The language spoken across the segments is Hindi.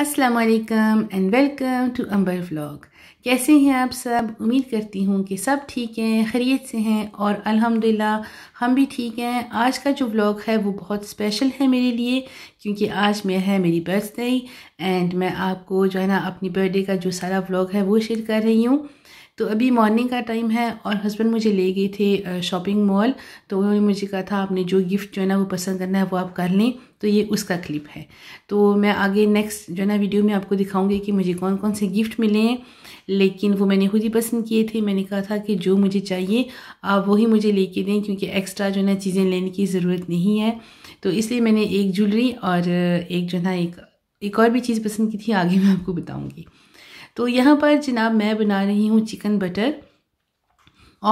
असलकम and welcome to Ambar vlog कैसे हैं आप सब उम्मीद करती हूँ कि सब ठीक हैं खरीत से हैं और अल्हम्दुलिल्लाह हम भी ठीक हैं आज का जो व्लॉग है वो बहुत स्पेशल है मेरे लिए क्योंकि आज मैं है मेरी बर्थडे एंड मैं आपको जो है ना अपनी बर्थडे का जो सारा व्लॉग है वो शेयर कर रही हूँ तो अभी मॉर्निंग का टाइम है और हस्बैंड मुझे ले गए थे शॉपिंग मॉल तो उन्होंने मुझे कहा था आपने जो गिफ्ट जो है ना वो पसंद करना है वो आप कर लें तो ये उसका क्लिप है तो मैं आगे नेक्स्ट जो है ना वीडियो में आपको दिखाऊंगी कि मुझे कौन कौन से गिफ्ट मिले हैं लेकिन वो मैंने खुद ही पसंद किए थे मैंने कहा था कि जो मुझे चाहिए आप वही मुझे लेके दें क्योंकि एक्स्ट्रा जो है ना चीज़ें लेने की ज़रूरत नहीं है तो इसलिए मैंने एक ज्वेलरी और एक जो है ना एक एक और भी चीज़ पसंद की थी आगे मैं आपको बताऊँगी तो यहाँ पर जनाब मैं बना रही हूँ चिकन बटर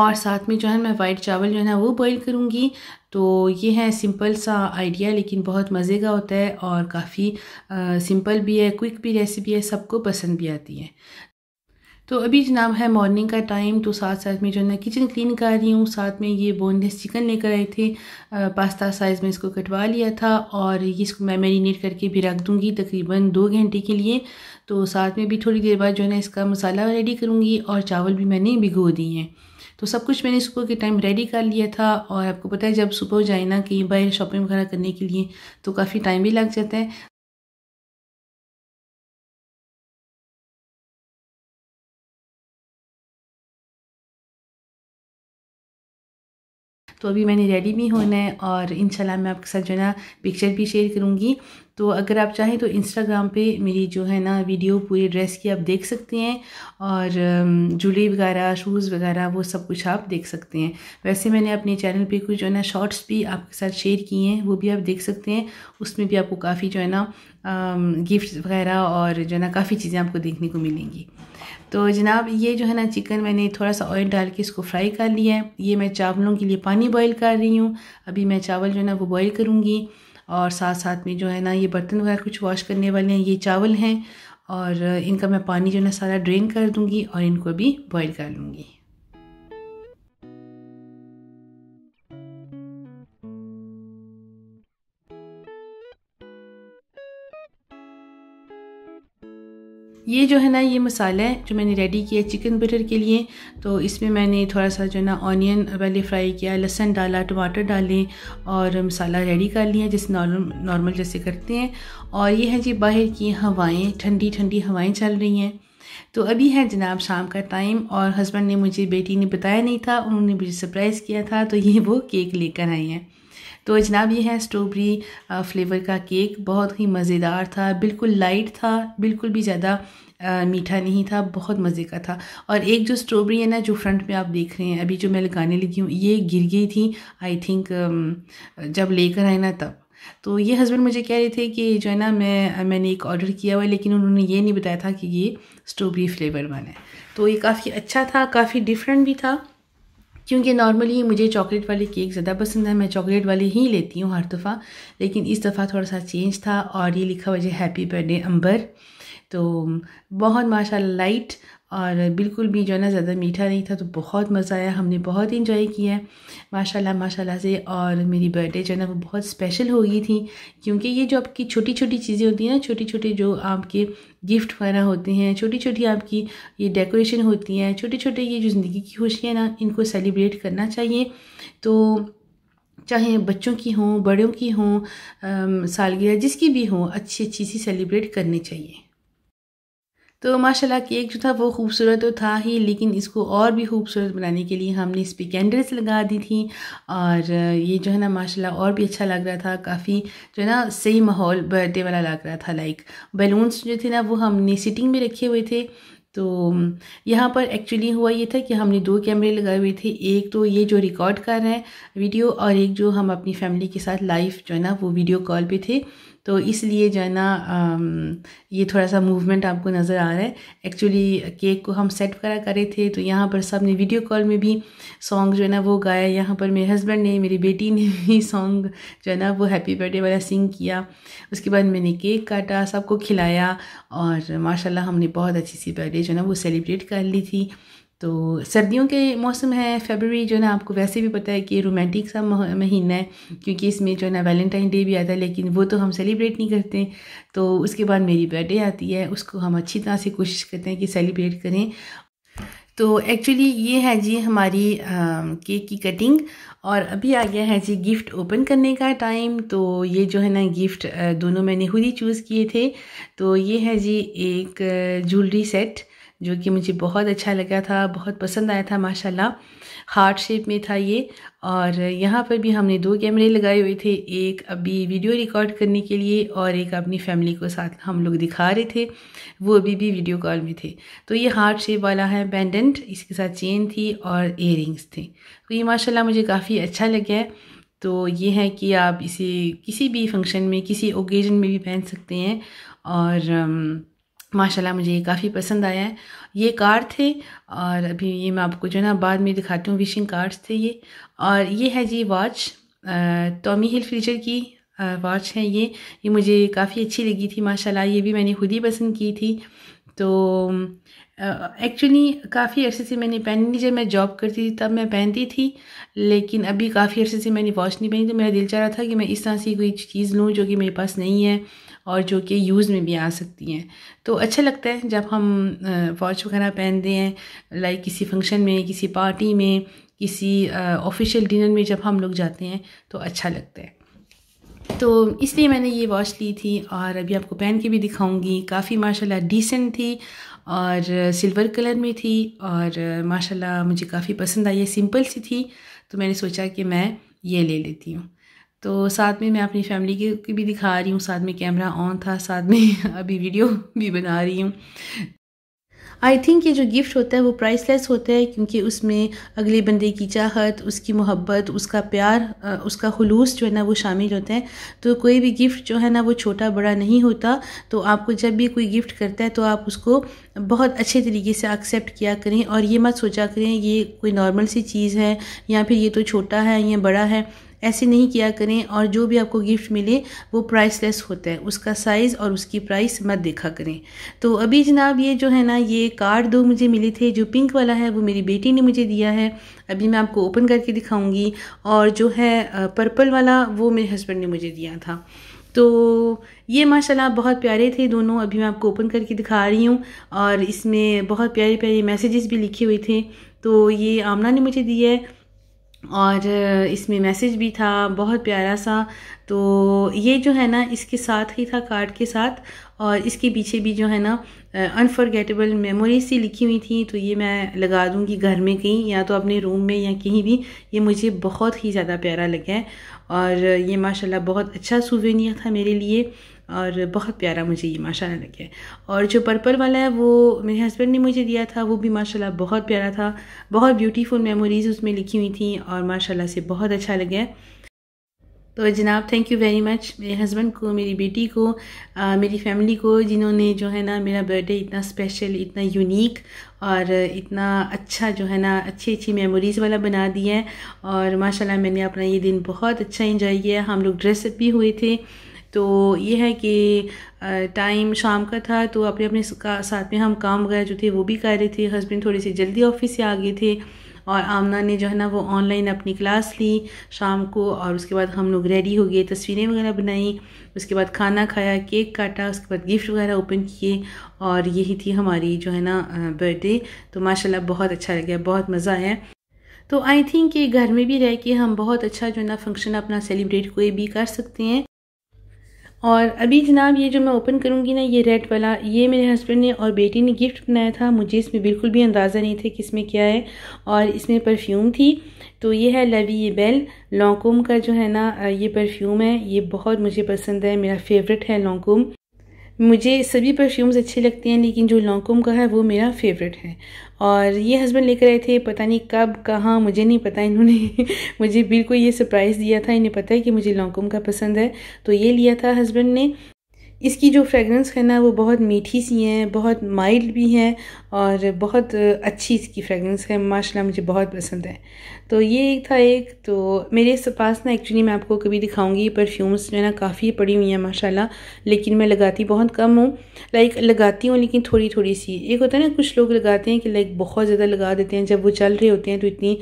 और साथ में जो है मैं वाइट चावल जो है ना वो बॉईल करूँगी तो ये है सिंपल सा आइडिया लेकिन बहुत मज़े का होता है और काफ़ी सिंपल भी है क्विक भी रेसिपी है सबको पसंद भी आती है तो अभी जनाब है मॉर्निंग का टाइम तो साथ साथ में जो है ना किचन क्लीन कर रही हूँ साथ में ये बोनलेस चिकन लेकर आए थे पास्ता साइज़ में इसको कटवा लिया था और ये इसको मैं मैरिनेट करके भी रख दूँगी तकरीबन दो घंटे के लिए तो साथ में भी थोड़ी देर बाद जो है ना इसका मसाला रेडी करूँगी और चावल भी मैंने भिगो दिए हैं तो सब कुछ मैंने सुबह के टाइम रेडी कर लिया था और आपको पता है जब सुबह जाए ना कहीं बाहर शॉपिंग वगैरह करने के लिए तो काफ़ी टाइम भी लग जाता है तो अभी मैंने रेडी भी होना है और इन मैं आपके साथ जो है ना पिक्चर भी शेयर करूँगी तो अगर आप चाहें तो इंस्टाग्राम पे मेरी जो है ना वीडियो पूरे ड्रेस की आप देख सकते हैं और जूली um, वगैरह शूज़ वगैरह वो सब कुछ आप देख सकते हैं वैसे मैंने अपने चैनल पे कुछ जो है ना शॉर्ट्स भी आपके साथ शेयर किए हैं वो भी आप देख सकते हैं उसमें भी आपको काफ़ी जो है ना गिफ्ट um, वगैरह और जो है ना काफ़ी चीज़ें आपको देखने को मिलेंगी तो जनाब ये जो है ना चिकन मैंने थोड़ा सा ऑयल डाल के इसको फ्राई कर लिया है ये मैं चावलों के लिए पानी बॉईल कर रही हूँ अभी मैं चावल जो है ना वो बॉईल करूँगी और साथ साथ में जो है ना ये बर्तन वगैरह कुछ वॉश करने वाले हैं ये चावल हैं और इनका मैं पानी जो है ना सारा ड्रेन कर दूँगी और इनको भी बॉयल कर लूँगी ये जो है ना ये मसाला है जो मैंने रेडी किया चिकन बटर के लिए तो इसमें मैंने थोड़ा सा जो है ना ऑनियन पहले फ्राई किया लहसन डाला टमाटर डाले और मसाला रेडी कर लिया जैसे नॉर्मल नॉर्मल जैसे करते हैं और ये है जी बाहर की हवाएं ठंडी ठंडी हवाएं चल रही हैं तो अभी है जनाब शाम का टाइम और हस्बैंड ने मुझे बेटी ने बताया नहीं था उन्होंने मुझे सरप्राइज़ किया था तो ये वो केक लेकर आई हैं तो जनाब ये है स्ट्रॉबेरी फ्लेवर का केक बहुत ही मज़ेदार था बिल्कुल लाइट था बिल्कुल भी ज़्यादा मीठा नहीं था बहुत मज़े का था और एक जो स्ट्रॉबेरी है ना जो फ्रंट में आप देख रहे हैं अभी जो मैं लगाने लगी हूँ ये गिर गई थी आई थिंक जब लेकर आए ना तब तो ये हस्बैंड मुझे कह रहे थे कि जो है ना मैं मैंने एक ऑर्डर किया हुआ है लेकिन उन्होंने ये नहीं बताया था कि ये स्ट्रॉबेरी फ्लेवर वाला है तो ये काफ़ी अच्छा था काफ़ी डिफरेंट भी था क्योंकि नॉर्मली मुझे चॉकलेट वाले केक ज़्यादा पसंद है मैं चॉकलेट वाले ही लेती हूँ हर दफ़ा लेकिन इस दफ़ा थोड़ा सा चेंज था और ये लिखा मुझे हैप्पी बर्थडे अंबर तो बहुत माशा लाइट और बिल्कुल भी जो है ना ज़्यादा मीठा नहीं था तो बहुत मज़ा आया हमने बहुत इंजॉय किया है माशाल्लाह माशाल्लाह से और मेरी बर्थडे जो है ना वो बहुत स्पेशल हो गई थी क्योंकि ये जो आपकी छोटी छोटी चीज़ें होती हैं ना छोटी छोटी जो आपके गिफ्ट वगैरह होते हैं छोटी छोटी आपकी ये डेकोरेशन होती है छोटे छोटे ये जो ज़िंदगी की खुशियाँ ना इनको सेलिब्रेट करना चाहिए तो चाहे बच्चों की हों बड़ों की हों सालगिरह जिसकी भी हों अच्छी अच्छी सी सेलिब्रेट करनी चाहिए तो माशाल्लाह केक जो था वो खूबसूरत तो था ही लेकिन इसको और भी खूबसूरत बनाने के लिए हमने इस पर कैंडल्स लगा दी थी और ये जो है ना माशाल्लाह और भी अच्छा लग रहा था काफ़ी जो है ना सही माहौल बर्थडे वाला लग रहा था लाइक बैलून्स जो थे ना वो हमने सिटिंग में रखे हुए थे तो यहाँ पर एक्चुअली हुआ ये था कि हमने दो कैमरे लगाए हुए थे एक तो ये जो रिकॉर्ड कर रहे हैं वीडियो और एक जो हम अपनी फैमिली के साथ लाइव जो है ना वो वीडियो कॉल पर थे तो इसलिए जो है ना ये थोड़ा सा मूवमेंट आपको नज़र आ रहा है एक्चुअली केक को हम सेट वगैरह करे थे तो यहाँ पर सब ने वीडियो कॉल में भी सॉन्ग जो है ना वो गाया यहाँ पर मेरे हस्बैंड ने मेरी बेटी ने भी सॉन्ग जो है ना वो हैप्पी बर्थडे वाला सिंग किया उसके बाद मैंने केक काटा सबको खिलाया और माशाला हमने बहुत अच्छी सी बर्थडे जो है ना वो सेलिब्रेट कर ली थी तो सर्दियों के मौसम है फेबररी जो है ना आपको वैसे भी पता है कि रोमांटिक सा महीना है क्योंकि इसमें जो है ना वैलेंटाइन डे भी आता है लेकिन वो तो हम सेलिब्रेट नहीं करते तो उसके बाद मेरी बर्थडे आती है उसको हम अच्छी तरह से कोशिश करते हैं कि सेलिब्रेट करें तो एक्चुअली ये है जी हमारी केक की कटिंग और अभी आ गया है जी गिफ्ट ओपन करने का टाइम तो ये जो है ना गिफ्ट दोनों मैंने खुद ही चूज़ किए थे तो ये है जी एक ज्वेलरी सेट जो कि मुझे बहुत अच्छा लगा था बहुत पसंद आया था माशाल्लाह हार्ट शेप में था ये और यहाँ पर भी हमने दो कैमरे लगाए हुए थे एक अभी वीडियो रिकॉर्ड करने के लिए और एक अपनी फैमिली को साथ हम लोग दिखा रहे थे वो अभी भी वीडियो कॉल में थे तो ये हार्ट शेप वाला है पेंडेंट इसके साथ चेन थी और इयर थे तो ये माशाला मुझे काफ़ी अच्छा लग है तो ये है कि आप इसे किसी भी फंक्शन में किसी ओकेजन में भी पहन सकते हैं और माशाला मुझे ये काफ़ी पसंद आया है ये कार्ड थे और अभी ये मैं आपको जो है ना बाद में दिखाती हूँ विशिंग कार्ड्स थे ये और ये है जी वॉच टॉमी हिल फ्रीचर की वॉच है ये ये मुझे काफ़ी अच्छी लगी थी माशाल्लाह ये भी मैंने खुद ही पसंद की थी तो एक्चुअली काफ़ी अर्से से मैंने पहनी नहीं जब मैं जॉब करती थी तब मैं पहनती थी लेकिन अभी काफ़ी अर्से से मैंने वॉच नहीं पहनी तो मेरा दिल चाह रहा था कि मैं इस तरह से कोई चीज़ लूँ जो कि मेरे पास नहीं है और जो कि यूज़ में भी आ सकती हैं तो अच्छा लगता है जब हम वॉच वगैरह पहनते हैं लाइक किसी फंक्शन में किसी पार्टी में किसी ऑफिशियल डिनर में जब हम लोग जाते हैं तो अच्छा लगता है तो इसलिए मैंने ये वॉच ली थी और अभी आपको पहन के भी दिखाऊंगी काफ़ी माशाल्लाह डिसेंट थी और सिल्वर कलर में थी और माशाल्लाह मुझे काफ़ी पसंद आई है सिंपल सी थी तो मैंने सोचा कि मैं ये ले लेती हूँ तो साथ में मैं अपनी फैमिली के, के भी दिखा रही हूँ साथ में कैमरा ऑन था साथ में अभी वीडियो भी बना रही हूँ आई थिंक ये जो गिफ्ट होता है वो प्राइसलेस होता है क्योंकि उसमें अगले बंदे की चाहत उसकी मोहब्बत उसका प्यार उसका खलूस जो है ना वो शामिल होता है तो कोई भी गिफ्ट जो है ना वो छोटा बड़ा नहीं होता तो आपको जब भी कोई गिफ्ट करता है तो आप उसको बहुत अच्छे तरीके से एक्सेप्ट किया करें और ये मत सोचा करें ये कोई नॉर्मल सी चीज़ है या फिर ये तो छोटा है या बड़ा है ऐसे नहीं किया करें और जो भी आपको गिफ्ट मिले वो प्राइसलेस होता है उसका साइज़ और उसकी प्राइस मत देखा करें तो अभी जनाब ये जो है ना ये कार्ड दो मुझे मिले थे जो पिंक वाला है वो मेरी बेटी ने मुझे दिया है अभी मैं आपको ओपन करके दिखाऊंगी और जो है पर्पल वाला वो मेरे हस्बैंड ने मुझे दिया था तो ये माशाल्लाह बहुत प्यारे थे दोनों अभी मैं आपको ओपन करके दिखा रही हूँ और इसमें बहुत प्यारे प्यारे मैसेजेस भी लिखे हुए थे तो ये आमना ने मुझे दिया है और इसमें मैसेज भी था बहुत प्यारा सा तो ये जो है ना इसके साथ ही था कार्ड के साथ और इसके पीछे भी जो है ना अनफॉर्गेटेबल मेमोरी सी लिखी हुई थी तो ये मैं लगा दूँगी घर में कहीं या तो अपने रूम में या कहीं भी ये मुझे बहुत ही ज़्यादा प्यारा लगा है और ये माशाल्लाह बहुत अच्छा सुवेनियर था मेरे लिए और बहुत प्यारा मुझे ये माशाल्लाह लगे और जो पर्पल वाला है वो मेरे हस्बैंड ने मुझे दिया था वो भी माशाल्लाह बहुत प्यारा था बहुत ब्यूटीफुल मेमोरीज़ उसमें लिखी हुई थी और माशाल्लाह से बहुत अच्छा लगे तो जनाब थैंक यू वेरी मच मेरे हस्बैंड को मेरी बेटी को आ, मेरी फैमिली को जिन्होंने जो है ना मेरा बर्थडे इतना स्पेशल इतना यूनिक और इतना अच्छा जो है ना अच्छी अच्छी मेमोरीज़ वाला बना दिया है और माशाल्लाह मैंने अपना ये दिन बहुत अच्छा इन्जॉय किया हम लोग ड्रेसअप भी हुए थे तो ये है कि टाइम शाम का था तो अपने अपने साथ में हम काम वगैरह जो थे वो भी कर रहे थे हस्बैंड थोड़ी सी जल्दी ऑफिस से आ गए थे और आमना ने जो है ना वो ऑनलाइन अपनी क्लास ली शाम को और उसके बाद हम लोग रेडी हो गए तस्वीरें वगैरह बनाई उसके बाद खाना खाया केक काटा उसके बाद गिफ्ट वगैरह ओपन किए और यही थी हमारी जो है ना बर्थडे तो माशाल्लाह बहुत अच्छा लगा बहुत मज़ा आया तो आई थिंक कि घर में भी रह के हम बहुत अच्छा जो है ना फंक्शन अपना सेलिब्रेट कोई भी कर सकते हैं और अभी जनाब ये जो मैं ओपन करूँगी ना ये रेड वाला ये मेरे हस्बैंड ने और बेटी ने गिफ्ट बनाया था मुझे इसमें बिल्कुल भी अंदाज़ा नहीं था कि इसमें क्या है और इसमें परफ्यूम थी तो ये है लवी ये बेल लॉन्कोम का जो है ना ये परफ्यूम है ये बहुत मुझे पसंद है मेरा फेवरेट है लॉन्कोम मुझे सभी परफ्यूम्स अच्छे लगते हैं लेकिन जो लॉन्कोम का है वो मेरा फेवरेट है और ये हस्बैंड लेकर आए थे पता नहीं कब कहाँ मुझे नहीं पता इन्होंने मुझे बिल्कुल ये सरप्राइज़ दिया था इन्हें पता है कि मुझे लॉन्कोम का पसंद है तो ये लिया था हस्बैंड ने इसकी जो फ्रेगरेंस है ना वो बहुत मीठी सी हैं बहुत माइल्ड भी हैं और बहुत अच्छी इसकी फ्रेगरेंस है माशाल्लाह मुझे बहुत पसंद है तो ये एक था एक तो मेरे पास ना एक्चुअली मैं आपको कभी दिखाऊंगी परफ्यूम्स जो है ना काफ़ी पड़ी हुई हैं माशाल्लाह लेकिन मैं लगाती बहुत कम हूँ लाइक लगाती हूँ लेकिन थोड़ी थोड़ी सी एक होता है ना कुछ लोग लगाते हैं कि लाइक बहुत ज़्यादा लगा देते हैं जब वो चल रहे होते हैं तो इतनी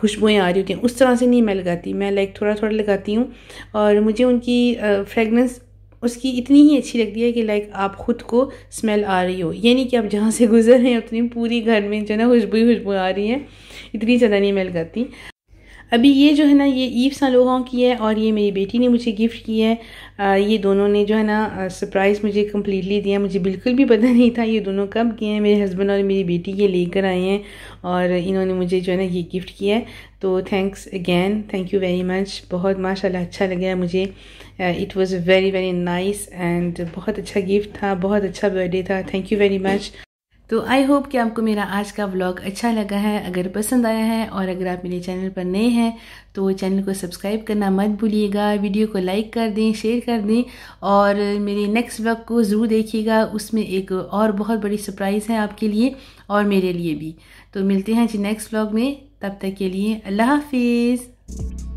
खुशबुएँ आ रही होती हैं उस तरह से नहीं मैं लगाती मैं लाइक थोड़ा थोड़ा लगाती हूँ और मुझे उनकी फ्रेगरेंस उसकी इतनी ही अच्छी लगती है कि लाइक आप ख़ुद को स्मेल आ रही हो यानी कि आप जहाँ से गुजर रहे हैं उतनी पूरी घर में जो ना खुशबू खुशबू आ रही है इतनी ज़्यादा नहीं मिल करती अभी ये जो है ना ये ईव लोगों की है और ये मेरी बेटी ने मुझे गिफ्ट की है आ, ये दोनों ने जो है ना सरप्राइज़ मुझे कम्प्लीटली दिया मुझे बिल्कुल भी पता नहीं था ये दोनों कब किए हैं मेरे हस्बैंड और मेरी बेटी ये लेकर आए हैं और इन्होंने मुझे जो है ना ये गिफ्ट किया है तो thanks again thank you very much बहुत माशा अच्छा लगा मुझे it was very very nice and बहुत अच्छा गिफ्ट था बहुत अच्छा बर्थडे था थैंक यू वेरी मच तो आई होप कि आपको मेरा आज का व्लॉग अच्छा लगा है अगर पसंद आया है और अगर आप मेरे चैनल पर नए हैं तो चैनल को सब्सक्राइब करना मत भूलिएगा वीडियो को लाइक कर दें शेयर कर दें और मेरे नेक्स्ट व्लॉग को ज़रूर देखिएगा उसमें एक और बहुत बड़ी सरप्राइज़ है आपके लिए और मेरे लिए भी तो मिलते हैं जी नेक्स्ट व्लॉग में तब तक के लिए अल्लाह हाफिज़